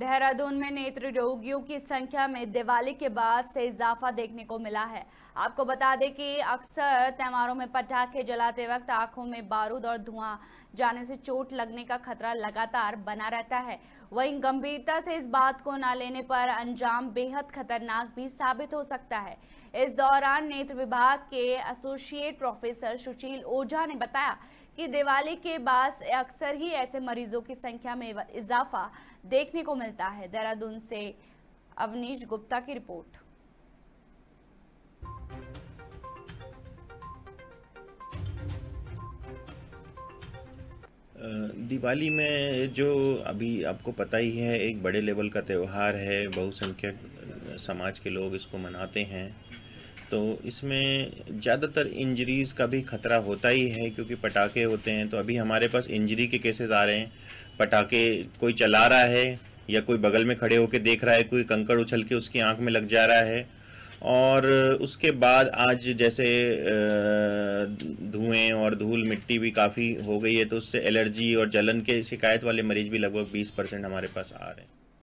देहरादून में नेत्र रोगियों की संख्या में दिवाली के बाद से इजाफा देखने को मिला है आपको बता दें कि अक्सर त्यौहारों में पटाखे जलाते वक्त आंखों में बारूद और धुआं जाने से चोट लगने का खतरा लगातार बना रहता है वहीं गंभीरता से इस बात को ना लेने पर अंजाम बेहद खतरनाक भी साबित हो सकता है इस दौरान नेत्र विभाग के एसोसिएट प्रोफेसर सुशील ओझा ने बताया कि दिवाली के बाद अक्सर ही ऐसे मरीजों की संख्या में इजाफा देखने को मिलता है देहरादून से अवनीश गुप्ता की रिपोर्ट दिवाली में जो अभी आपको पता ही है एक बड़े लेवल का त्यौहार है बहुसंख्यक समाज के लोग इसको मनाते हैं तो इसमें ज़्यादातर इंजरीज़ का भी खतरा होता ही है क्योंकि पटाखे होते हैं तो अभी हमारे पास इंजरी के केसेस आ रहे हैं पटाखे कोई चला रहा है या कोई बगल में खड़े होकर देख रहा है कोई कंकड़ उछल के उसकी आंख में लग जा रहा है और उसके बाद आज जैसे धुएं और धूल मिट्टी भी काफ़ी हो गई है तो उससे एलर्जी और जलन के शिकायत वाले मरीज भी लगभग 20 परसेंट हमारे पास आ रहे हैं